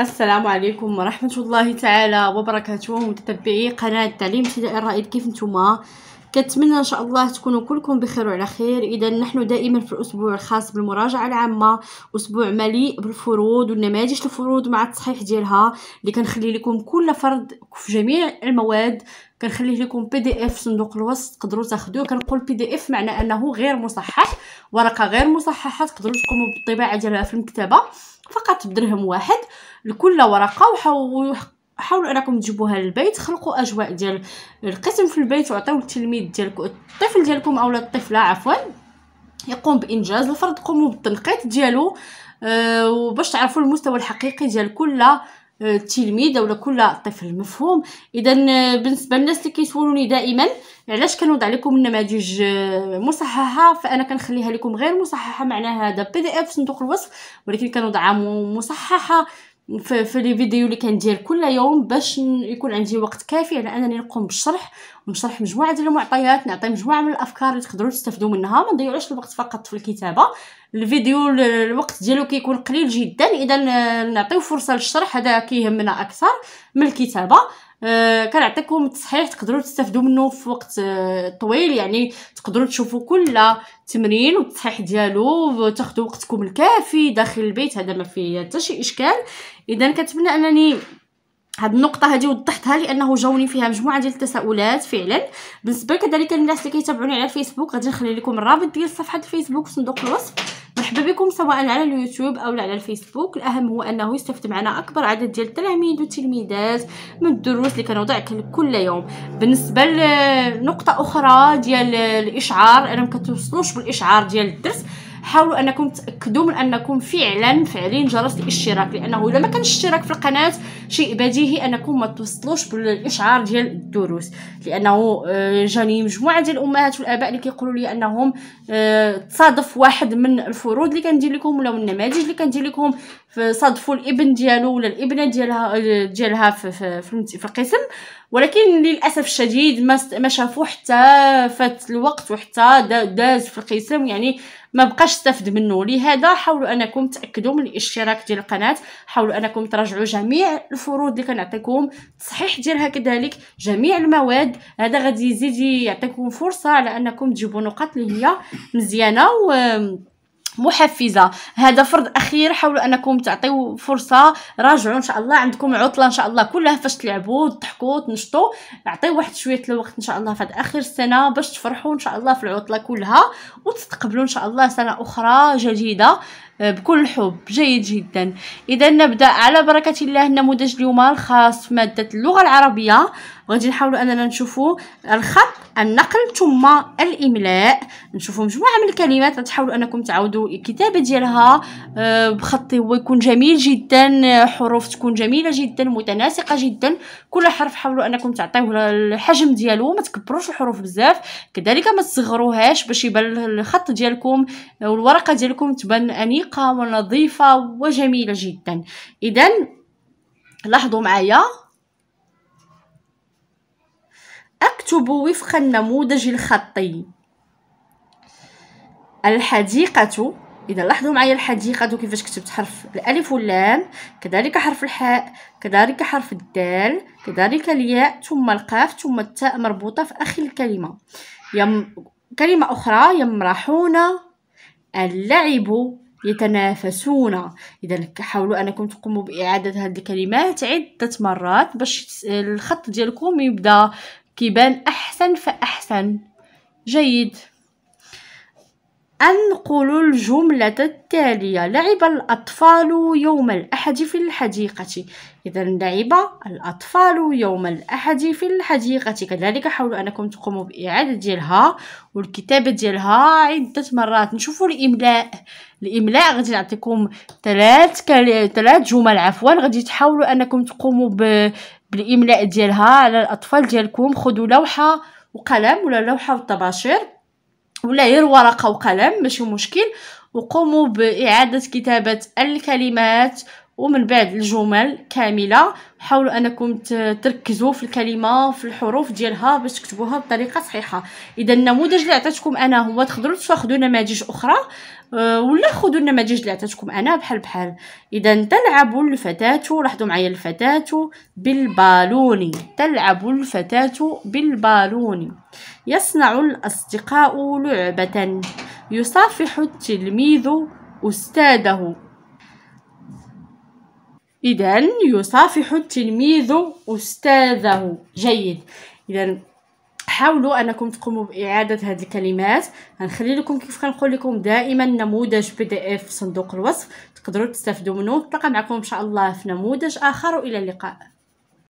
السلام عليكم ورحمة الله تعالى وبركاته متتبعي قناة تعليم ابتدائي الرائد كيف نتوما كنتمنى ان شاء الله تكونوا كلكم بخير وعلى خير اذا نحن دائما في الاسبوع الخاص بالمراجعه العامه اسبوع مليء بالفروض والنماذج الفروض مع التصحيح ديالها اللي كنخلي لكم كل فرد في جميع المواد كنخليه لكم بي دي اف في صندوق الوصف تقدروا تاخذوه كنقول بي دي اف معنى انه غير مصحح ورقه غير مصححه تقدروا تقوموا بالطباعه ديالها في المكتبه فقط بدرهم واحد لكل ورقه وحاولوا حاولوا انكم تجيبوها للبيت خلقوا اجواء ديال القسم في البيت وعطيو التلميذ ديالكم الطفل ديالكم اولا الطفله عفوا يقوم بانجاز الفرد قوموا بالتنقيط ديالو آه، وباش تعرفوا المستوى الحقيقي ديال كل آه، تلميذ اولا كل طفل مفهوم اذا آه، بالنسبه للناس اللي كيسولوني دائما علاش كنوضع لكم النماذج مصححه فانا كنخليها لكم غير مصححه معناها هذا بي دي اف صندوق الوصف ولكن كنوضعها مصححه في, في لي فيديو اللي كندير كل يوم باش يكون عندي وقت كافي على انني نقوم بالشرح ونشرح مجموعه ديال المعطيات نعطي مجموعه من الافكار اللي تقدروا تستافدوا منها ما نضيعوش الوقت فقط في الكتابه الفيديو الوقت ديالو كيكون قليل جدا اذا آه، نعطيو فرصه للشرح هذا كيهمنا اكثر من الكتابه آه كنعطيكم التصحيح تقدروا تستافدوا منه في وقت آه، طويل يعني تقدروا تشوفوا كل تمرين والتصحيح ديالو وتاخذوا وقتكم الكافي داخل البيت هذا ما فيه حتى شي اشكال اذا كنتمنى انني هاد النقطه هادي وضحتها لانه جاوني فيها مجموعه ديال التساؤلات فعلا بالنسبه كذلك للناس اللي كيتابعوني على الفيسبوك غادي نخلي لكم الرابط ديال صفحه الفيسبوك في صندوق الوصف مرحبا بكم سواء على اليوتيوب او على الفيسبوك الاهم هو انه يستفد معنا اكبر عدد ديال التلاميذ والتلميذات من الدروس اللي كنوضع كل يوم بالنسبه لنقطه اخرى ديال الاشعار انا ما كتوصلوش بالاشعار ديال الدرس حاولوا انكم تاكدوا من انكم فعلا فعلين جرس الاشتراك لانه اذا ما كانش اشتراك في القناه شيء بديهي انكم ما توصلوش بالاشعار ديال الدروس لانه آه، جاني مجموعه ديال الامهات والاباء اللي كيقولوا لي انهم آه، تصادف واحد من الفروض اللي كندير لكم ولا النماذج اللي كندير لكم صادفوا الابن ديالو ولا الابنه ديالها آه، ديالها في, في, في القسم ولكن للاسف الشديد ما ما شافو حتى فات الوقت وحتى داز في القسم يعني ما بقاش استفد منه لهذا حاولوا انكم تاكدوا من الاشتراك ديال القناه حاولوا انكم تراجعوا جميع الفروض اللي كنعطيكم تصحيح ديالها كذلك جميع المواد هذا غادي يزيد يعطيكم فرصه على انكم تجيبوا نقاط اللي هي مزيانه و محفزه هذا فرض اخير حاولوا انكم تعطيو فرصه راجعوا ان شاء الله عندكم عطله ان شاء الله كلها فاش تلعبوا تضحكوا تنشطوا عطيو واحد شويه الوقت ان شاء الله في اخر السنه باش تفرحوا ان شاء الله في العطله كلها وتستقبلوا ان شاء الله سنه اخرى جديده آه، بكل حب جيد جدا اذا نبدا على بركه الله النموذج اليوم الخاص ماده اللغه العربيه وغادي نحاولوا اننا نشوفوا الخط النقل ثم الاملاء نشوفوا مجموعه من الكلمات تحاولوا انكم تعاودوا الكتابه ديالها آه، بخط هو يكون جميل جدا حروف تكون جميله جدا متناسقه جدا كل حرف حاولوا انكم تعطيوه الحجم ديالو ما تكبروش الحروف بزاف كذلك ما تصغروهاش باش يبان الخط ديالكم آه، والورقه ديالكم تبان انيقه ونظيفه وجميله جدا اذا لاحظوا معايا أكتب وفق النموذج الخطي الحديقة إذا لاحظوا معايا الحديقة كيفاش كتبت حرف الألف واللام كذلك حرف الحاء كذلك حرف الدال كذلك الياء ثم القاف ثم التاء مربوطة في آخر الكلمة يم... كلمة أخرى يمرحون اللعب يتنافسون اذا حاولوا انكم تقوموا باعاده هذه الكلمات عده مرات باش الخط ديالكم يبدا كيبان أحسن فأحسن جيد أنقل الجملة التالية لعب الأطفال يوم الأحد في الحديقة إذا لعب الأطفال يوم الأحد في الحديقة كذلك حاولوا أنكم تقوموا بإعادة ديالها والكتابة ديالها عدة مرات نشوفوا الإملاء الإملاء غادي نعطيكم ثلاث ثلاث جمل عفوا غادي تحاولوا أنكم تقوموا بالاملاء ديالها على الاطفال ديالكم خذوا لوحه وقلم ولا لوحه وطباشير ولا غير ورقه وقلم ماشي مشكل وقوموا باعاده كتابه الكلمات ومن بعد الجمل كامله حاولوا انكم تركزوا في الكلمه في الحروف ديالها باش تكتبوها بطريقه صحيحه اذا النموذج اللي عطيتكم انا هو تقدروا تاخذوا نماذج اخرى آه، ولا خذوا النماذج اللي عطيتكم انا بحال بحال اذا تلعب الفتاه لاحظوا معايا الفتاه بالبالون تلعب الفتاه بالبالون يصنع الاصدقاء لعبه يصافح التلميذ استاذه إذا يصافح التلميذ أستاذه جيد إذا حاولوا انكم تقوموا باعاده هذه الكلمات غنخلي لكم كيف كنقول لكم دائما نموذج بي دي اف في صندوق الوصف تقدروا تستفدوا منه نتلاقى معكم ان شاء الله في نموذج اخر والى اللقاء